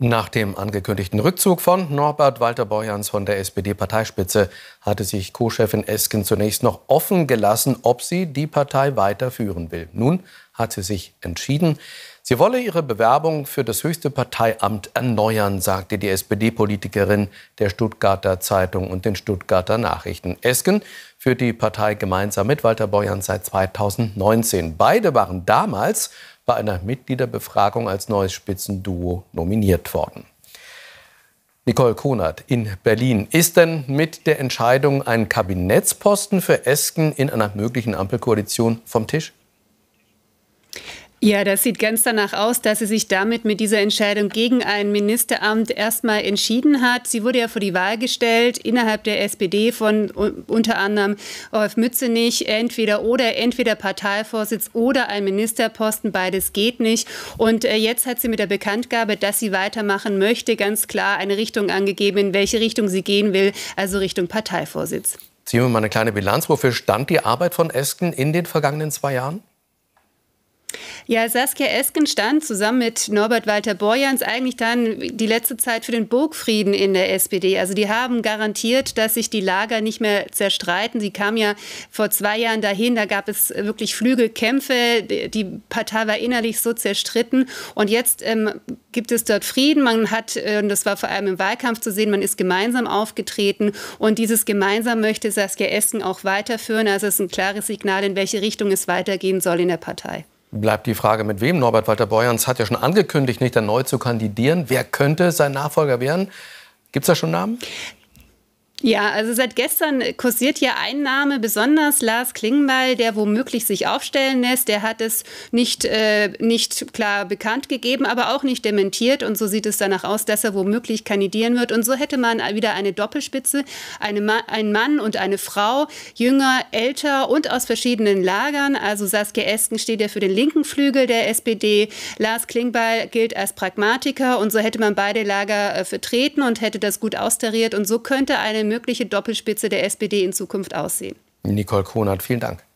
Nach dem angekündigten Rückzug von Norbert Walter Borjans von der SPD-Parteispitze hatte sich Co-Chefin Esken zunächst noch offen gelassen, ob sie die Partei weiterführen will. Nun hat sie sich entschieden. Sie wolle ihre Bewerbung für das höchste Parteiamt erneuern, sagte die SPD-Politikerin der Stuttgarter Zeitung und den Stuttgarter Nachrichten. Esken führt die Partei gemeinsam mit Walter Borjans seit 2019. Beide waren damals bei einer Mitgliederbefragung als neues Spitzenduo nominiert worden. Nicole Konert in Berlin. Ist denn mit der Entscheidung ein Kabinettsposten für Esken in einer möglichen Ampelkoalition vom Tisch? Ja, das sieht ganz danach aus, dass sie sich damit mit dieser Entscheidung gegen ein Ministeramt erstmal entschieden hat. Sie wurde ja vor die Wahl gestellt innerhalb der SPD von unter anderem Rolf Mützenich, entweder oder, entweder Parteivorsitz oder ein Ministerposten, beides geht nicht. Und äh, jetzt hat sie mit der Bekanntgabe, dass sie weitermachen möchte, ganz klar eine Richtung angegeben, in welche Richtung sie gehen will, also Richtung Parteivorsitz. Ziehen wir mal eine kleine Bilanz. Wofür stand die Arbeit von Esken in den vergangenen zwei Jahren? Ja, Saskia Esken stand zusammen mit Norbert Walter Borjans eigentlich dann die letzte Zeit für den Burgfrieden in der SPD. Also die haben garantiert, dass sich die Lager nicht mehr zerstreiten. Sie kam ja vor zwei Jahren dahin, da gab es wirklich Flügelkämpfe, die Partei war innerlich so zerstritten und jetzt ähm, gibt es dort Frieden. Man hat, äh, und das war vor allem im Wahlkampf zu sehen, man ist gemeinsam aufgetreten und dieses gemeinsam möchte Saskia Esken auch weiterführen. Also es ist ein klares Signal, in welche Richtung es weitergehen soll in der Partei bleibt die Frage, mit wem. Norbert Walter-Borjans hat ja schon angekündigt, nicht erneut zu kandidieren. Wer könnte sein Nachfolger werden? Gibt es da schon Namen? Ja, also seit gestern kursiert ja ein Name, besonders Lars Klingbeil, der womöglich sich aufstellen lässt. Der hat es nicht, äh, nicht klar bekannt gegeben, aber auch nicht dementiert. Und so sieht es danach aus, dass er womöglich kandidieren wird. Und so hätte man wieder eine Doppelspitze, eine Ma ein Mann und eine Frau, jünger, älter und aus verschiedenen Lagern. Also Saskia Esken steht ja für den linken Flügel der SPD. Lars Klingbeil gilt als Pragmatiker. Und so hätte man beide Lager äh, vertreten und hätte das gut austariert. Und so könnte eine mögliche Doppelspitze der SPD in Zukunft aussehen? Nicole Kronert, vielen Dank.